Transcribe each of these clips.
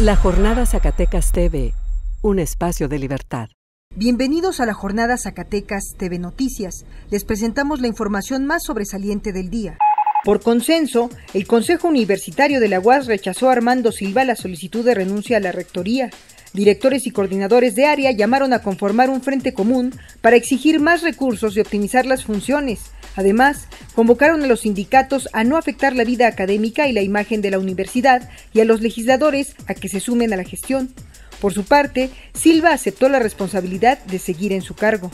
La Jornada Zacatecas TV, un espacio de libertad. Bienvenidos a la Jornada Zacatecas TV Noticias. Les presentamos la información más sobresaliente del día. Por consenso, el Consejo Universitario de la UAS rechazó Armando Silva la solicitud de renuncia a la rectoría. Directores y coordinadores de área llamaron a conformar un frente común para exigir más recursos y optimizar las funciones. Además, convocaron a los sindicatos a no afectar la vida académica y la imagen de la universidad y a los legisladores a que se sumen a la gestión. Por su parte, Silva aceptó la responsabilidad de seguir en su cargo.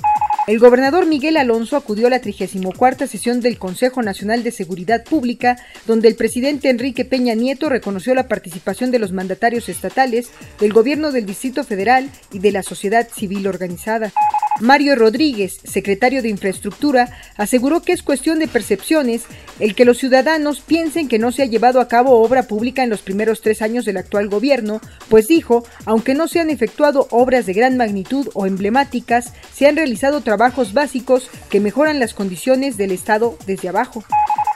El gobernador Miguel Alonso acudió a la 34 sesión del Consejo Nacional de Seguridad Pública, donde el presidente Enrique Peña Nieto reconoció la participación de los mandatarios estatales, del gobierno del Distrito Federal y de la sociedad civil organizada. Mario Rodríguez, secretario de Infraestructura, aseguró que es cuestión de percepciones el que los ciudadanos piensen que no se ha llevado a cabo obra pública en los primeros tres años del actual gobierno, pues dijo, aunque no se han efectuado obras de gran magnitud o emblemáticas, se han realizado trabajos trabajos básicos que mejoran las condiciones del Estado desde abajo.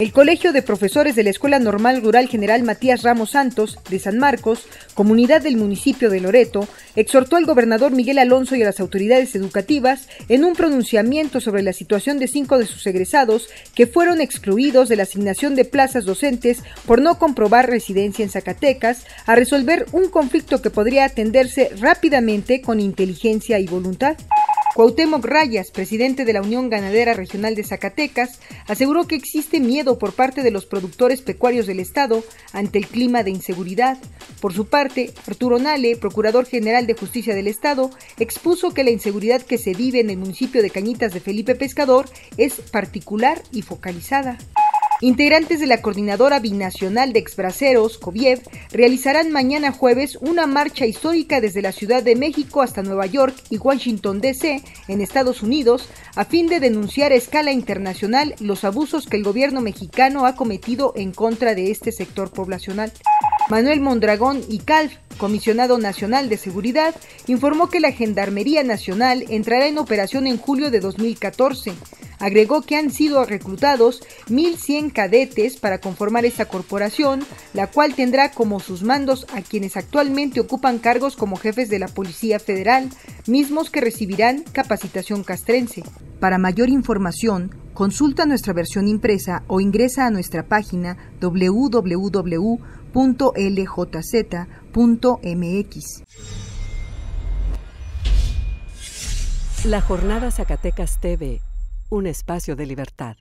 El Colegio de Profesores de la Escuela Normal Rural General Matías Ramos Santos, de San Marcos, comunidad del municipio de Loreto, exhortó al gobernador Miguel Alonso y a las autoridades educativas en un pronunciamiento sobre la situación de cinco de sus egresados que fueron excluidos de la asignación de plazas docentes por no comprobar residencia en Zacatecas, a resolver un conflicto que podría atenderse rápidamente con inteligencia y voluntad. Cuauhtémoc Rayas, presidente de la Unión Ganadera Regional de Zacatecas, aseguró que existe miedo por parte de los productores pecuarios del Estado ante el clima de inseguridad. Por su parte, Arturo Nale, procurador general de Justicia del Estado, expuso que la inseguridad que se vive en el municipio de Cañitas de Felipe Pescador es particular y focalizada. Integrantes de la Coordinadora Binacional de Exbraceros, Koviev, realizarán mañana jueves una marcha histórica desde la Ciudad de México hasta Nueva York y Washington, D.C., en Estados Unidos, a fin de denunciar a escala internacional los abusos que el gobierno mexicano ha cometido en contra de este sector poblacional. Manuel Mondragón y Calf, comisionado nacional de seguridad, informó que la Gendarmería Nacional entrará en operación en julio de 2014. Agregó que han sido reclutados 1.100 cadetes para conformar esta corporación, la cual tendrá como sus mandos a quienes actualmente ocupan cargos como jefes de la Policía Federal, mismos que recibirán capacitación castrense. Para mayor información, consulta nuestra versión impresa o ingresa a nuestra página www.ljz.mx. La Jornada Zacatecas TV un espacio de libertad.